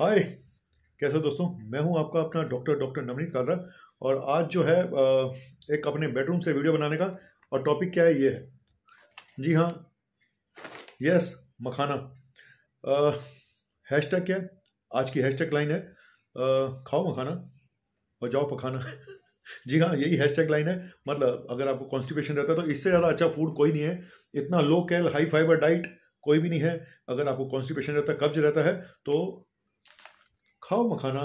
हाय कैसे दोस्तों मैं हूं आपका अपना डॉक्टर डॉक्टर नवनीत कालरा और आज जो है एक अपने बेडरूम से वीडियो बनाने का और टॉपिक क्या है ये है जी हाँ यस मखाना हैश टैग क्या है आज की हैश टैग लाइन है आ, खाओ मखाना और जाओ पखाना जी हाँ यही हैश टैग लाइन है मतलब अगर आपको कॉन्स्टिपेशन रहता है तो इससे ज़्यादा अच्छा फूड कोई नहीं है इतना low cal high fibre diet कोई भी नहीं है अगर आपको कॉन्स्टिपेशन रहता है कब्ज रहता है तो खाओ मखाना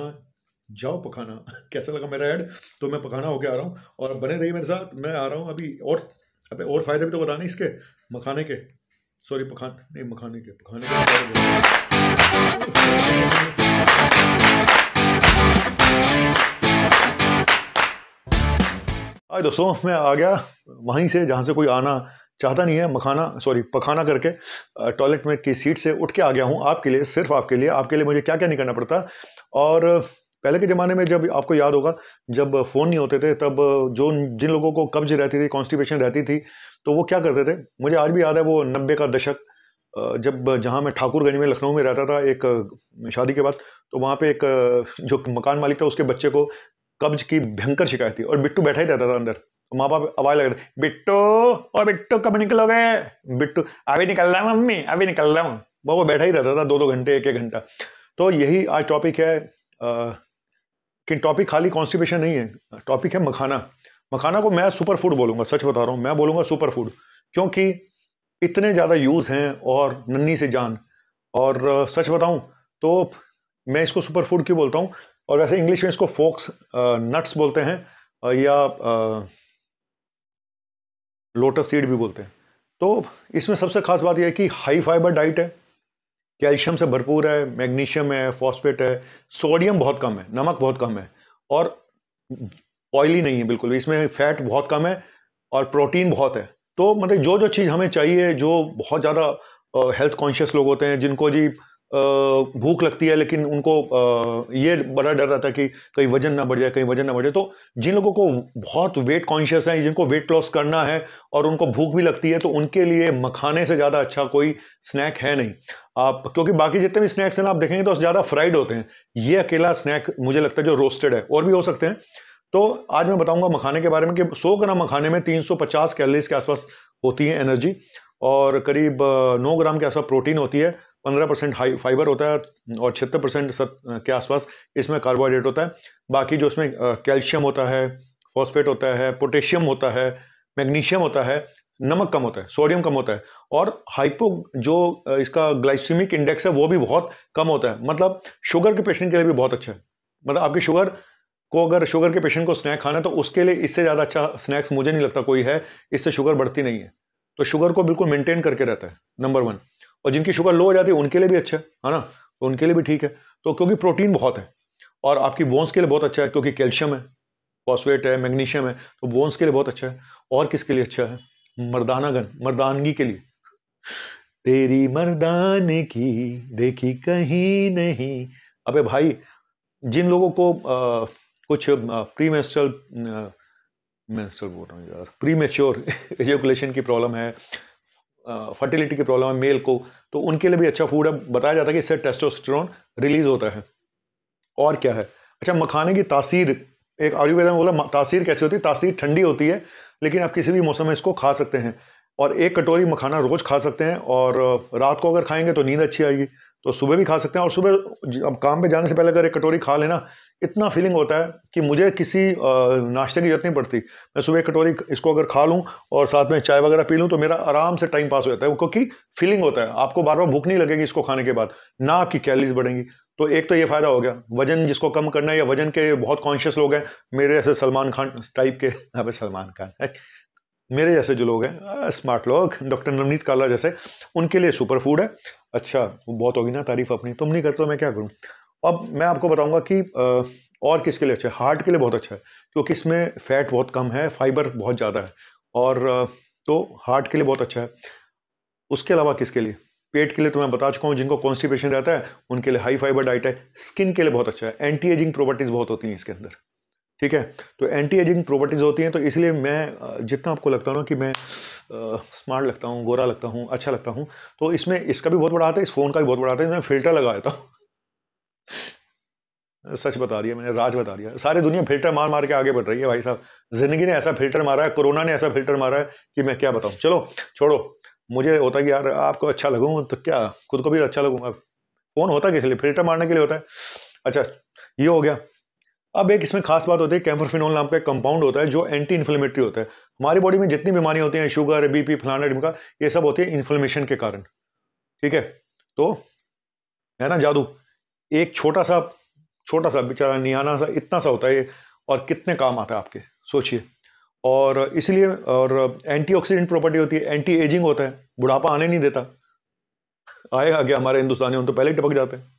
जाओ पखाना कैसा लगा मेरा ऐड तो मैं पखाना होके आ रहा हूँ और बने रहिए मेरे साथ मैं आ रहा हूँ अभी और अबे और फ़ायदे भी तो बताने इसके मखाने के सॉरी पखान नहीं मखाने के पखाने के आज दोस्तों मैं आ गया वहीं से जहाँ से कोई आना चाहता नहीं है मखाना सॉरी पखाना करके टॉयलेट में की सीट से उठ के आ गया हूँ आपके लिए सिर्फ आपके लिए आपके लिए मुझे क्या क्या नहीं करना पड़ता और पहले के ज़माने में जब आपको याद होगा जब फ़ोन नहीं होते थे तब जो जिन लोगों को कब्ज रहती थी कॉन्स्टिपेशन रहती थी तो वो क्या करते थे मुझे आज भी याद है वो नब्बे का दशक जब जहाँ मैं ठाकुरगंज में लखनऊ में रहता था एक शादी के बाद तो वहाँ पे एक जो मकान मालिक था उसके बच्चे को कब्ज की भयंकर शिकायत थी और बिट्टू बैठा ही रहता था अंदर तो माँ बाप आवाज़ लगा थे बिट्टू और बिट्टू कब निकलोगे बिट्टू अभी निकल रहा हूँ मम्मी अभी निकल रहा हूँ वो बैठा ही रहता था दो दो घंटे एक एक घंटा तो यही आज टॉपिक है कि टॉपिक खाली कॉन्स्टिपेशन नहीं है टॉपिक है मखाना मखाना को मैं सुपर फूड बोलूँगा सच बता रहा हूँ मैं बोलूँगा सुपर फूड क्योंकि इतने ज़्यादा यूज़ हैं और नन्ही से जान और सच बताऊँ तो मैं इसको सुपर फूड क्यों बोलता हूँ और वैसे इंग्लिश में इसको फोक्स नट्स बोलते हैं या लोटस सीड भी बोलते हैं तो इसमें सबसे खास बात यह है कि हाई फाइबर डाइट है कैल्शियम से भरपूर है मैग्नीशियम है फॉस्फेट है सोडियम बहुत कम है नमक बहुत कम है और ऑयली नहीं है बिल्कुल इसमें फैट बहुत कम है और प्रोटीन बहुत है तो मतलब जो जो चीज़ हमें चाहिए जो बहुत ज़्यादा हेल्थ कॉन्शियस लोग होते हैं जिनको जी भूख लगती है लेकिन उनको ये बड़ा डर रहता है कि कहीं वजन ना बढ़ जाए कहीं वजन ना बढ़ जाए तो जिन लोगों को बहुत वेट कॉन्शियस है जिनको वेट लॉस करना है और उनको भूख भी लगती है तो उनके लिए मखाने से ज़्यादा अच्छा कोई स्नैक है नहीं आप क्योंकि बाकी जितने भी स्नैक्स हैं ना आप देखेंगे तो ज़्यादा फ्राइड होते हैं ये अकेला स्नैक मुझे लगता है जो रोस्टेड है और भी हो सकते हैं तो आज मैं बताऊंगा मखाने के बारे में कि सौ ग्राम मखाने में तीन कैलोरीज के आसपास होती है एनर्जी और करीब नौ ग्राम के आसपास प्रोटीन होती है पंद्रह परसेंट हाई फाइबर होता है और छिहत्तर परसेंट के आसपास इसमें कार्बोहाइड्रेट होता है बाकी जो इसमें कैल्शियम होता है फॉस्फेट होता है पोटेशियम होता है मैग्नीशियम होता है नमक कम होता है सोडियम कम होता है और हाइपो जो इसका ग्लाइसिमिक इंडेक्स है वो भी बहुत कम होता है मतलब शुगर के पेशेंट के लिए भी बहुत अच्छा है मतलब आपकी शुगर को अगर शुगर के पेशेंट को स्नैक खाना है तो उसके लिए इससे ज़्यादा अच्छा स्नैक्स मुझे नहीं लगता कोई है इससे शुगर बढ़ती नहीं है तो शुगर को बिल्कुल मेंटेन करके रहता है नंबर वन और जिनकी शुगर लो हो जाती है उनके लिए भी अच्छा है ना तो उनके लिए भी ठीक है तो क्योंकि प्रोटीन बहुत है और आपकी बोन्स के लिए बहुत अच्छा है क्योंकि कैल्शियम है फॉस्फेट है मैग्नीशियम है तो बोन्स के लिए बहुत अच्छा है और किसके लिए अच्छा है मर्दानागन मर्दानगी के लिए तेरी मर्दान की देखी कहीं नहीं अबे भाई जिन लोगों को आ, कुछ प्री मेस्टल मेस्ट्रल बोल रहा हूँ यार प्री मेच्योर एजुकुलेशन की प्रॉब्लम है फर्टिलिटी की प्रॉब्लम है मेल को तो उनके लिए भी अच्छा फूड है बताया जाता है कि इससे टेस्टोस्टेरोन रिलीज होता है और क्या है अच्छा मखाने की तासीर एक आयुर्वेद में बोला तासीर कैसी होती है तासीर ठंडी होती है लेकिन आप किसी भी मौसम में इसको खा सकते हैं और एक कटोरी मखाना रोज़ खा सकते हैं और रात को अगर खाएंगे तो नींद अच्छी आएगी तो सुबह भी खा सकते हैं और सुबह अब काम पे जाने से पहले अगर एक कटोरी खा लेना इतना फीलिंग होता है कि मुझे किसी नाश्ते की जरूरत नहीं पड़ती मैं सुबह एक कटोरी इसको अगर खा लूँ और साथ में चाय वगैरह पी लूँ तो मेरा आराम से टाइम पास हो जाता है क्योंकि फीलिंग होता है आपको बार बार भूख नहीं लगेगी इसको खाने के बाद ना आपकी कैलरीज बढ़ेंगी तो एक तो ये फ़ायदा हो गया वजन जिसको कम करना है या वजन के बहुत कॉन्शियस लोग हैं मेरे ऐसे सलमान खान टाइप के यहाँ पे सलमान खान मेरे जैसे जो लोग हैं स्मार्ट लोग डॉक्टर नवनीत काला जैसे उनके लिए सुपर फूड है अच्छा बहुत होगी ना तारीफ अपनी तुम नहीं करते हो मैं क्या करूँ अब मैं आपको बताऊँगा कि और किसके लिए अच्छा है हार्ट के लिए बहुत अच्छा है क्योंकि इसमें फैट बहुत कम है फाइबर बहुत ज़्यादा है और तो हार्ट के लिए बहुत अच्छा है उसके अलावा किसके लिए पेट के लिए तो मैं बता चुका हूँ जिनको कॉन्स्टिपेशन रहता है उनके लिए हाई फाइबर डाइट है स्किन के लिए बहुत अच्छा है एंटी एजिंग प्रॉपर्टीज़ बहुत होती हैं इसके अंदर ठीक है तो एंटी एजिंग प्रॉपर्टीज़ होती हैं तो इसलिए मैं जितना आपको लगता हूँ ना कि मैं स्मार्ट लगता हूँ गोरा लगता हूँ अच्छा लगता हूँ तो इसमें इसका भी बहुत बड़ा आता है इस फ़ोन का भी बहुत बड़ा आता है मैं फिल्टर लगा देता हूँ सच बता दिया मैंने राज बता दिया सारी दुनिया फिल्टर मार मार के आगे बढ़ रही है भाई साहब ज़िंदगी ने ऐसा फिल्टर मारा है कोरोना ने ऐसा फिल्टर मारा है कि मैं क्या बताऊँ चलो छोड़ो मुझे होता है कि यार आपको अच्छा लगूँ तो क्या खुद को भी अच्छा लगूँगा फ़ोन होता किस लिए फिल्टर मारने के लिए होता है अच्छा ये हो गया अब एक इसमें खास बात होती है कैम्फरफिनोल नाम का एक कंपाउंड होता है जो एंटी इन्फ्लेमेटरी होता है हमारी बॉडी में जितनी बीमारियां होती हैं शुगर बीपी फलाना डिमका ये सब होती है इन्फ्लेमेशन के कारण ठीक है तो है ना जादू एक छोटा सा छोटा सा बेचारा नियाना सा इतना सा होता है और कितने काम आता है आपके सोचिए और इसलिए और एंटी प्रॉपर्टी होती है एंटी एजिंग होता है बुढ़ापा आने नहीं देता आएगा क्या हमारे हिंदुस्तानी हम तो पहले ही टपक जाते हैं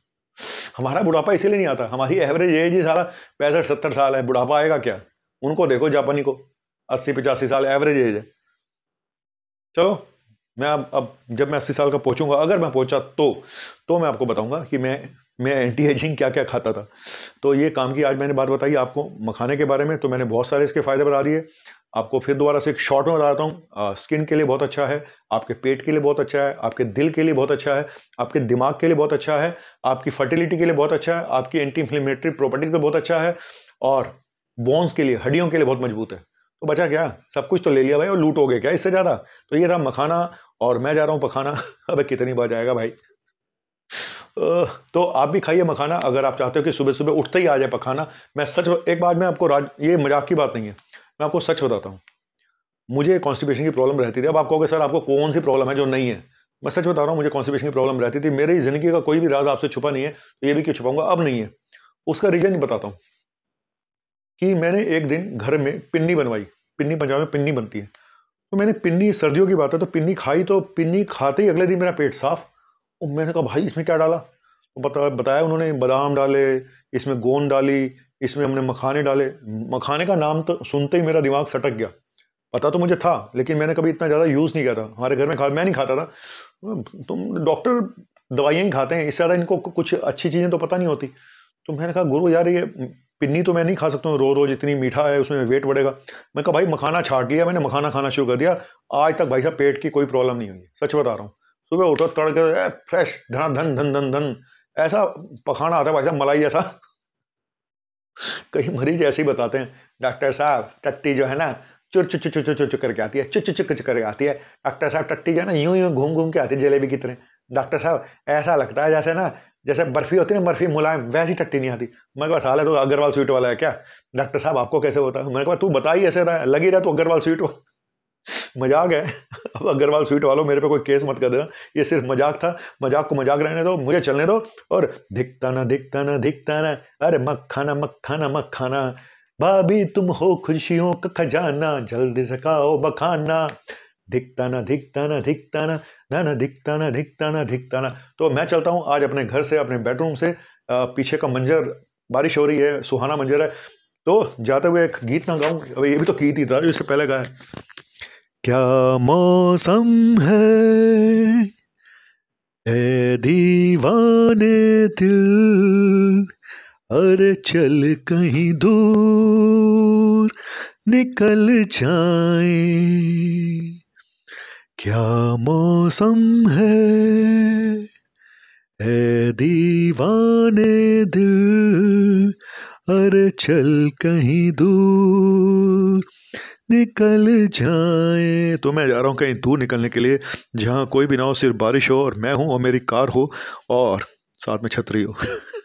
हमारा बुढ़ापा इसीलिए नहीं आता हमारी एवरेज एज ही सारा पैंसठ सत्तर साल है बुढ़ापा आएगा क्या उनको देखो जापानी को अस्सी पचासी साल एवरेज एज है चलो मैं अब अब जब मैं अस्सी साल का पहुंचूंगा अगर मैं पहुंचा तो तो मैं आपको बताऊंगा कि मैं मैं एंटी एजिंग क्या क्या खाता था तो ये काम की आज मैंने बात बताई आपको मखाने के बारे में तो मैंने बहुत सारे इसके फ़ायदे बता दिए आपको फिर दोबारा से एक शॉर्ट में बताता हूँ स्किन के लिए बहुत अच्छा है आपके पेट के लिए बहुत अच्छा है आपके दिल के लिए बहुत अच्छा है आपके दिमाग के लिए बहुत अच्छा है आपकी फर्टिलिटी के लिए बहुत अच्छा है आपकी एंटी इन्फ्लेमेटरी प्रॉपर्टीज का बहुत अच्छा है और बोन्स के लिए हड्डियों के लिए बहुत मजबूत है तो बचा क्या सब कुछ तो ले लिया भाई और लूट हो गया क्या इससे ज़्यादा तो ये था मखाना और मैं जा रहा हूँ पखाना अब कितनी बार जाएगा भाई तो आप भी खाइए मखाना अगर आप चाहते हो कि सुबह सुबह उठते ही आ जाए पखाना मैं सच एक बार मैं आपको राज ये मजाक की बात नहीं है मैं आपको सच बताता हूँ मुझे कॉन्स्टिपेशन की प्रॉब्लम रहती थी अब आप कहोगे सर आपको कौन सी प्रॉब्लम है जो नहीं है मैं सच बता रहा हूँ मुझे कॉन्स्टिपेशन की प्रॉब्लम रहती थी मेरी ज़िंदगी का कोई भी राज आपसे छुपा नहीं है तो ये भी क्यों छुपाऊंगा अब नहीं है उसका रीज़न बताता हूँ कि मैंने एक दिन घर में पिन्नी बनवाई पिन्नी पंजाब में पिन्नी बनती है तो मैंने पिन्नी सर्दियों की बात है तो पिन्नी खाई तो पिन्नी खाते ही अगले दिन मेरा पेट साफ और तो मैंने कहा भाई इसमें क्या डाला तो बता बताया उन्होंने बादाम डाले इसमें गोंद डाली इसमें हमने मखाने डाले मखाने का नाम तो सुनते ही मेरा दिमाग सटक गया पता तो मुझे था लेकिन मैंने कभी इतना ज़्यादा यूज़ नहीं किया था हमारे घर में खा मैं नहीं खाता था तुम डॉक्टर दवाइयाँ ही खाते हैं इससे ज़्यादा इनको कुछ अच्छी चीज़ें तो पता नहीं होती तो मैंने कहा गुरु यार ये पिन्नी तो मैं नहीं खा सकता हूँ रो रोज इतनी मीठा है उसमें वेट बढ़ेगा मैं कहा भाई मखाना छाट लिया मैंने मखाना खाना शुरू कर दिया आज तक भाई साहब पेट की कोई प्रॉब्लम नहीं हुई सच बता रहा हूँ सुबह उठो तड़के फ्रेश धना धन धन धन धन ऐसा पखाना आता है भाई साहब मलाई जैसा कई मरीज ऐसे ही बताते हैं डॉक्टर साहब टट्टी जो है ना चुर चु चु चु चु करके आती है चुर चुर चुर करके आती है डॉक्टर साहब टट्टी जो है ना यूं यूं घूम घूम के आती है जलेबी की तरह डॉक्टर साहब ऐसा लगता है जैसे ना जैसे बर्फी होती है ना बर्फी मुलायम वैसी टट्टी नहीं आती मेरे पास हाल है तो अग्रवाल स्वीट वाला है क्या डॉक्टर साहब आपको कैसे होता है मेरे को तू बता ही ऐसे रहा लगी रहा तो अग्रवाल स्वीट वाला मजाक है अब अग्रवाल स्वीट वालों मेरे पे कोई केस मत कर देना ये सिर्फ मजाक था मजाक को मजाक रहने दो मुझे चलने दो और दिखता ना दिखता ना दिखता ना अरे मखाना मखाना मखाना भाभी तुम हो खुशियों का खजाना जल्दी सकाओ बखाना दिखता ना दिखता ना दिखता ना ना ना दिखता ना दिखता ना दिखता ना तो मैं चलता हूँ आज अपने घर से अपने बेडरूम से पीछे का मंजर बारिश हो रही है सुहाना मंजर है तो जाते हुए एक गीत ना गाऊँ ये भी तो गीत ही था इससे पहले गाया क्या मौसम है ए दीवाने दिल अरे चल कहीं दूर निकल जाए क्या मौसम है ए दीवाने दिल अरे चल कहीं दूर निकल जाए तो मैं जा रहा हूँ कहीं दूर निकलने के लिए जहाँ कोई भी ना हो सिर्फ बारिश हो और मैं हूँ और मेरी कार हो और साथ में छतरी हो